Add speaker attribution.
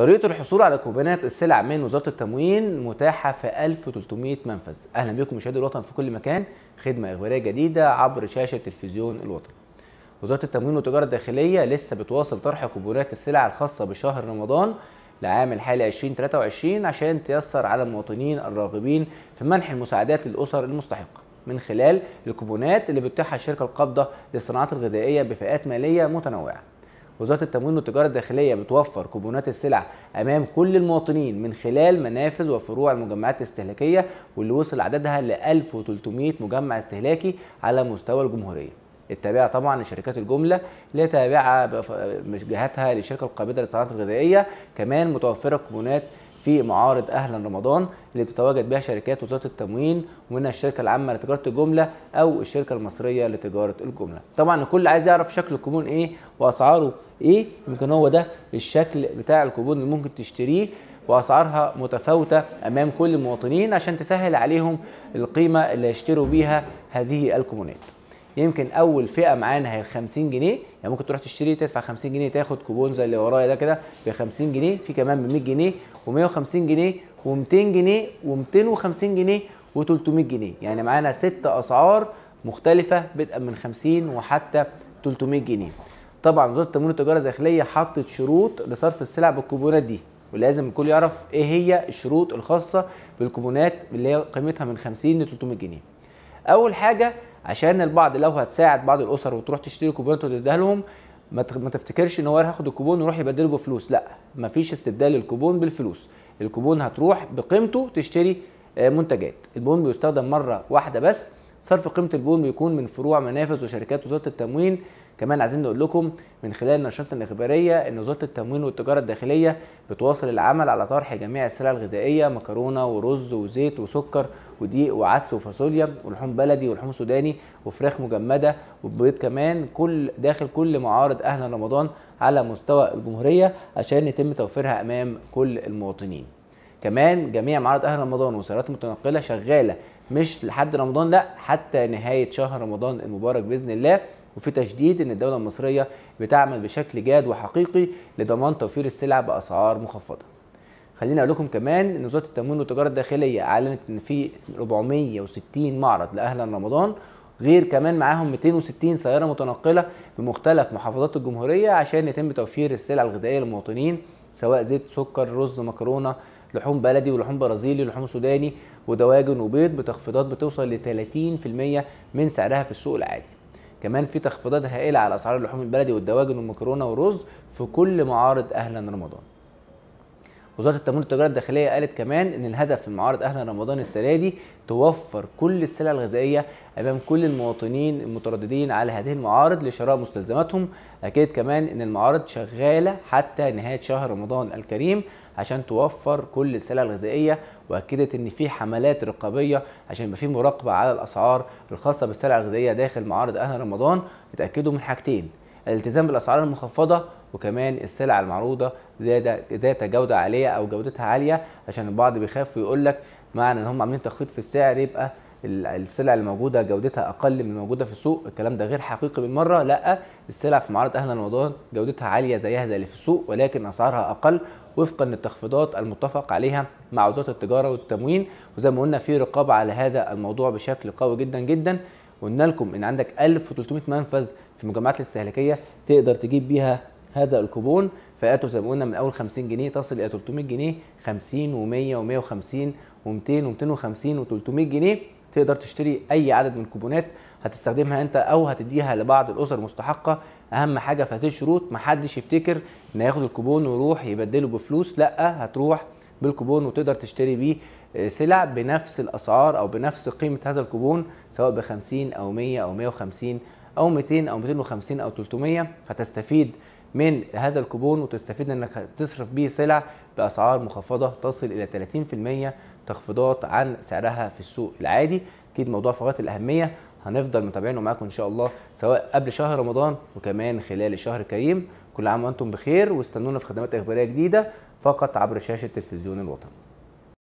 Speaker 1: طريقة الحصول على كوبونات السلع من وزارة التموين متاحة في 1300 منفذ أهلا بكم مشاهدي الوطن في كل مكان خدمة إخبارية جديدة عبر شاشة تلفزيون الوطن وزارة التموين والتجارة الداخلية لسه بتواصل طرح كوبونات السلع الخاصة بشهر رمضان لعام الحالي 2023 عشان تيسر على المواطنين الراغبين في منح المساعدات للأسر المستحقة من خلال الكوبونات اللي بتتيحها الشركة القابضة للصناعات الغذائية بفئات مالية متنوعة وزاره التموين والتجاره الداخليه بتوفر كوبونات السلع امام كل المواطنين من خلال منافذ وفروع المجمعات الاستهلاكيه واللي وصل عددها ل 1300 مجمع استهلاكي على مستوى الجمهوريه. التابعة طبعا لشركات الجملة اللي تابعة جهاتها للشركة القابضة للصناعات الغذائية كمان متوفرة كوبونات في معارض اهلا رمضان اللي بتتواجد بها شركات وزاره التموين ومنها الشركه العامه لتجاره الجمله او الشركه المصريه لتجاره الجمله طبعا الكل عايز يعرف شكل الكوبون ايه واسعاره ايه يمكن هو ده الشكل بتاع الكوبون اللي ممكن تشتريه واسعارها متفاوته امام كل المواطنين عشان تسهل عليهم القيمه اللي يشتروا بيها هذه الكوبونات يمكن اول فئه معانا هي ال 50 جنيه يعني ممكن تروح تشتري تدفع 50 جنيه تاخد كوبون زي اللي ورايا ده كده ب 50 جنيه في كمان ب 100 جنيه و150 جنيه و200 جنيه و250 جنيه و300 جنيه يعني معانا ست اسعار مختلفه بدءا من 50 وحتى 300 جنيه طبعا وزاره التموين والتجاره الداخليه حطت شروط لصرف السلع بالكوبونات دي ولازم الكل يعرف ايه هي الشروط الخاصه بالكوبونات اللي هي قيمتها من 50 ل 300 جنيه اول حاجه عشان البعض لو هتساعد بعض الاسر وتروح تشتري كوبونات وتديها لهم ما تفتكرش ان هو هياخد الكوبون ويروح يبدله بفلوس لا مفيش استبدال الكوبون بالفلوس الكوبون هتروح بقيمته تشتري آه، منتجات البون بيستخدم مره واحده بس صرف قيمه البون بيكون من فروع منافذ وشركات وزاره التموين كمان عايزين نقول لكم من خلال نشرتنا الاخباريه ان وزاره التموين والتجاره الداخليه بتواصل العمل على طرح جميع السلع الغذائيه مكرونه ورز وزيت وسكر ودقيق وعدس وفاصوليا ولحوم بلدي ولحوم سوداني وفراخ مجمده وبيض كمان كل داخل كل معارض اهل رمضان على مستوى الجمهوريه عشان يتم توفيرها امام كل المواطنين كمان جميع معارض اهل رمضان والسيارات المتنقله شغاله مش لحد رمضان لا حتى نهايه شهر رمضان المبارك باذن الله وفي تشديد ان الدوله المصريه بتعمل بشكل جاد وحقيقي لضمان توفير السلع باسعار مخفضه خليني اقول لكم كمان ان وزاره التموين والتجاره الداخليه اعلنت ان في 460 معرض لاهلا رمضان غير كمان معاهم 260 سياره متنقله بمختلف محافظات الجمهوريه عشان يتم توفير السلع الغذائيه للمواطنين سواء زيت سكر رز مكرونه لحوم بلدي ولحوم برازيلي ولحوم سوداني ودواجن وبيض بتخفيضات بتوصل ل 30% من سعرها في السوق العادي كمان في تخفيضات هائله على اسعار اللحوم البلدي والدواجن والمكرونه والرز في كل معارض اهلا رمضان وزاره التموين والتجاره الداخليه قالت كمان ان الهدف من معارض اهلا رمضان السنه دي توفر كل السلع الغذائيه امام كل المواطنين المترددين على هذه المعارض لشراء مستلزماتهم اكدت كمان ان المعارض شغاله حتى نهايه شهر رمضان الكريم عشان توفر كل السلع الغذائيه واكدت ان في حملات رقابيه عشان يبقى في مراقبه على الاسعار الخاصه بالسلع الغذائيه داخل معارض اهل رمضان اتاكدوا من حاجتين الالتزام بالاسعار المخفضه وكمان السلع المعروضه ذات جوده عاليه او جودتها عاليه عشان البعض بيخاف ويقول لك معنى ان هم عاملين تخفيض في السعر يبقى السلع الموجوده جودتها اقل من الموجوده في السوق الكلام ده غير حقيقي بالمره لا السلع في معرض اهل رمضان جودتها عاليه زيها زي اللي في السوق ولكن اسعارها اقل وفقا للتخفيضات المتفق عليها مع وزاره التجاره والتموين وزي ما قلنا في رقابه على هذا الموضوع بشكل قوي جدا جدا قلنا لكم ان عندك 1300 منفذ في المجمعات الاستهلاكيه تقدر تجيب بيها هذا الكوبون فئاته زي ما قلنا من اول 50 جنيه تصل الى 300 جنيه 50 و100 و150 و200 و250 و300 جنيه تقدر تشتري اي عدد من الكوبونات هتستخدمها انت او هتديها لبعض الاسر المستحقه اهم حاجه في هذه الشروط محدش يفتكر ان ياخد الكوبون ويروح يبدله بفلوس لا هتروح بالكوبون وتقدر تشتري بيه آه، سلع بنفس الاسعار او بنفس قيمه هذا الكوبون سواء ب 50 او 100 او 150 او 200 او 250 او 300 هتستفيد من هذا الكوبون وتستفيد انك تصرف بيه سلع باسعار مخفضه تصل الى 30% تخفيضات عن سعرها في السوق العادي اكيد موضوع فقرات الاهميه هنفضل متابعينه معاكم ان شاء الله سواء قبل شهر رمضان وكمان خلال الشهر الكريم كل عام وانتم بخير واستنونا في خدمات اخباريه جديده فقط عبر شاشه تلفزيون الوطن